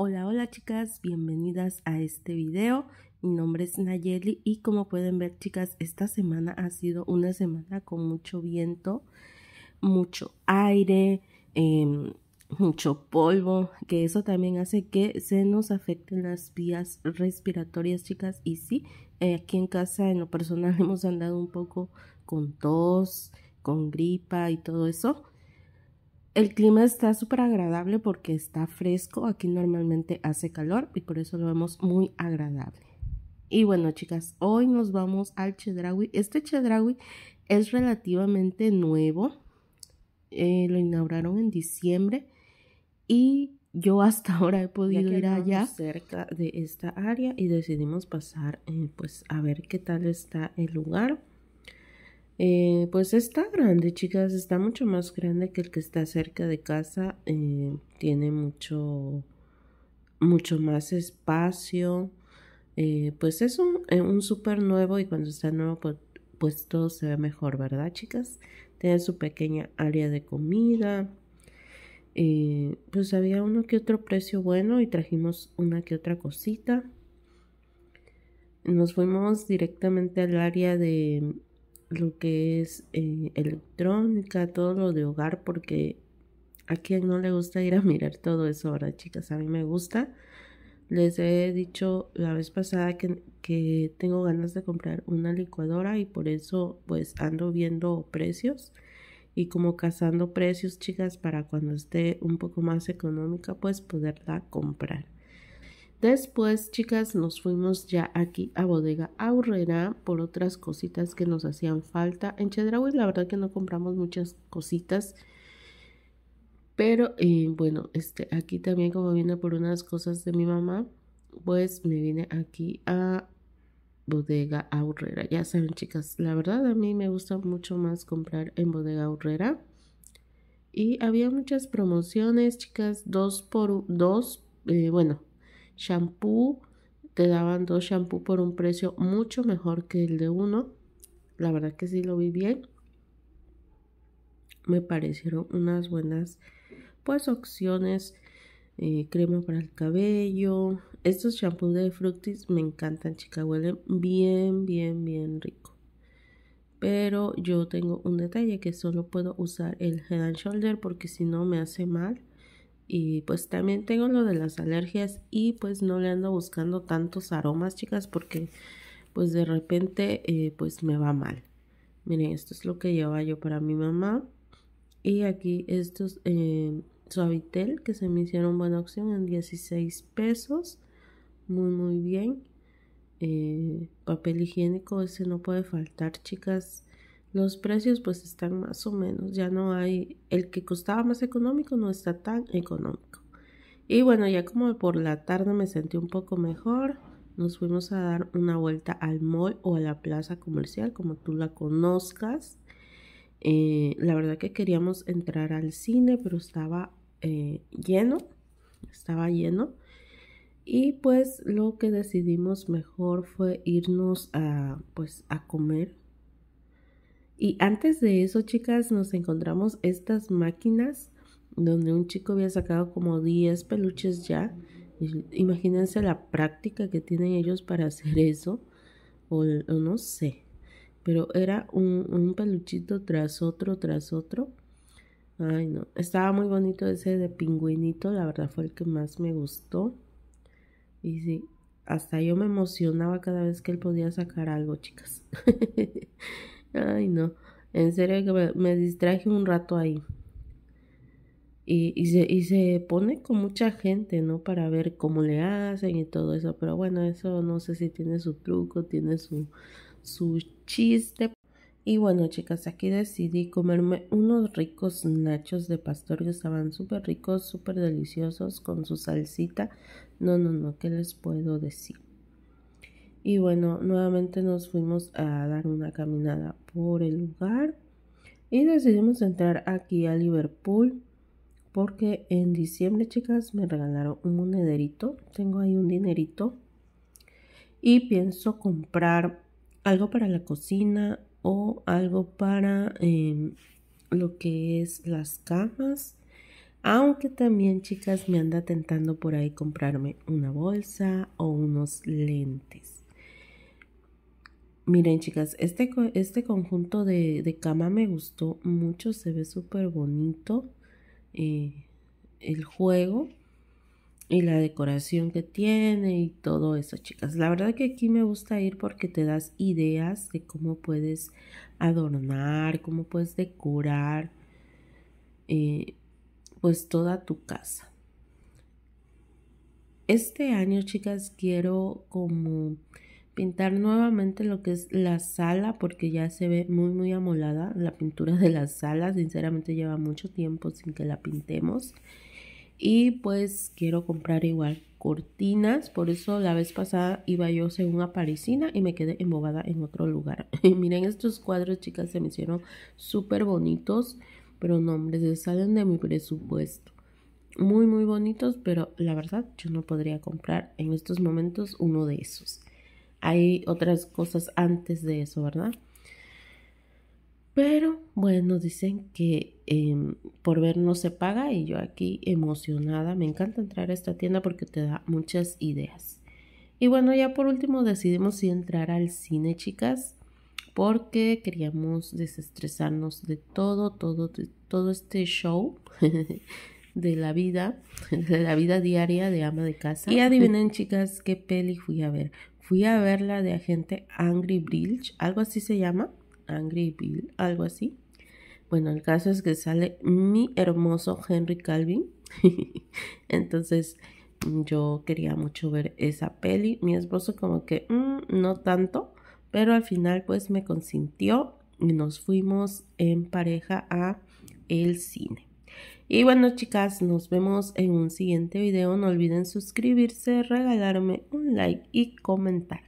Hola, hola chicas, bienvenidas a este video. Mi nombre es Nayeli y como pueden ver chicas, esta semana ha sido una semana con mucho viento, mucho aire, em, mucho polvo, que eso también hace que se nos afecten las vías respiratorias chicas. Y sí, eh, aquí en casa en lo personal hemos andado un poco con tos, con gripa y todo eso. El clima está súper agradable porque está fresco. Aquí normalmente hace calor y por eso lo vemos muy agradable. Y bueno, chicas, hoy nos vamos al Chedrawi. Este Chedrawi es relativamente nuevo. Eh, lo inauguraron en diciembre y yo hasta ahora he podido ir allá cerca de esta área y decidimos pasar eh, pues a ver qué tal está el lugar eh, pues está grande, chicas, está mucho más grande que el que está cerca de casa. Eh, tiene mucho, mucho más espacio. Eh, pues es un, súper nuevo y cuando está nuevo, pues, pues, todo se ve mejor, ¿verdad, chicas? Tiene su pequeña área de comida. pues había uno que otro precio bueno y trajimos una que otra cosita. Nos fuimos directamente al área de lo que es eh, electrónica, todo lo de hogar, porque a quien no le gusta ir a mirar todo eso, ahora chicas? A mí me gusta. Les he dicho la vez pasada que, que tengo ganas de comprar una licuadora y por eso pues ando viendo precios y como cazando precios, chicas, para cuando esté un poco más económica, pues poderla comprar. Después, chicas, nos fuimos ya aquí a Bodega Aurrera por otras cositas que nos hacían falta. En Chedraui la verdad que no compramos muchas cositas. Pero eh, bueno, este, aquí también como viene por unas cosas de mi mamá, pues me vine aquí a Bodega Aurrera. Ya saben, chicas, la verdad a mí me gusta mucho más comprar en Bodega Aurrera. Y había muchas promociones, chicas, dos por dos, eh, bueno, shampoo, te daban dos shampoo por un precio mucho mejor que el de uno. La verdad que sí lo vi bien. Me parecieron unas buenas pues opciones. Eh, crema para el cabello. Estos shampoos de fructis me encantan, chica. Huelen bien, bien, bien rico. Pero yo tengo un detalle que solo puedo usar el head and shoulder porque si no me hace mal. Y pues también tengo lo de las alergias y pues no le ando buscando tantos aromas, chicas, porque pues de repente eh, pues me va mal. Miren, esto es lo que llevaba yo para mi mamá. Y aquí estos eh, suavitel que se me hicieron buena opción en 16 pesos. Muy, muy bien. Eh, papel higiénico, ese no puede faltar, chicas los precios pues están más o menos, ya no hay, el que costaba más económico no está tan económico. Y bueno, ya como por la tarde me sentí un poco mejor, nos fuimos a dar una vuelta al mall o a la plaza comercial, como tú la conozcas. Eh, la verdad que queríamos entrar al cine, pero estaba eh, lleno, estaba lleno. Y pues lo que decidimos mejor fue irnos a, pues, a comer y antes de eso, chicas, nos encontramos estas máquinas donde un chico había sacado como 10 peluches ya. Imagínense la práctica que tienen ellos para hacer eso, o, no sé, pero era un, un, peluchito tras otro, tras otro. Ay, no, estaba muy bonito ese de pingüinito, la verdad fue el que más me gustó. Y sí, hasta yo me emocionaba cada vez que él podía sacar algo, chicas. Ay, no. En serio me, distraje un rato ahí. Y, se, pone con mucha gente, ¿no? Para ver cómo le hacen y todo eso. Pero bueno, eso no sé si tiene su truco, tiene su, su chiste. Y bueno, chicas, aquí decidí comerme unos ricos nachos de pastor que estaban súper ricos, súper deliciosos con su salsita. No, no, no, ¿qué les puedo decir? Y bueno, nuevamente nos fuimos a dar una caminada por el lugar y decidimos entrar aquí a Liverpool porque en diciembre, chicas, me regalaron un monederito. Tengo ahí un dinerito y pienso comprar algo para la cocina o algo para em, lo que es las camas. Aunque también, chicas, me anda tentando por ahí comprarme una bolsa o unos lentes. Miren, chicas, este, este conjunto de, cama me gustó mucho, se ve súper bonito. Eh, el juego y la decoración que tiene y todo eso, chicas. La verdad que aquí me gusta ir porque te das ideas de cómo puedes adornar, cómo puedes decorar, eh, pues toda tu casa. Este año, chicas, quiero como pintar nuevamente lo que es la sala porque ya se ve muy muy amolada la pintura de la sala sinceramente lleva mucho tiempo sin que la pintemos y pues quiero comprar igual cortinas por eso la vez pasada iba yo según a Parisina y me quedé embobada en otro lugar miren estos cuadros chicas se me hicieron súper bonitos pero no hombre se salen de mi presupuesto muy muy bonitos pero la verdad yo no podría comprar en estos momentos uno de esos hay otras cosas antes de eso, ¿verdad? Pero bueno, dicen que em, por ver no se paga y yo aquí emocionada, me encanta entrar a esta tienda porque te da muchas ideas. Y bueno, ya por último decidimos si entrar al cine, chicas, porque queríamos desestresarnos de todo, todo, de todo este show. de la vida, de la vida diaria de ama de casa. Y adivinen, chicas, qué peli fui a ver fui a ver la de agente Angry Bridge, algo así se llama, Angry Bill, algo así. Bueno, el caso es que sale mi hermoso Henry Calvin. Entonces yo quería mucho ver esa peli. Mi esposo como que mm, no tanto, pero al final pues me consintió y nos fuimos en pareja a el cine. Y bueno chicas, nos vemos en un siguiente video. No olviden suscribirse, regalarme un like y comentar.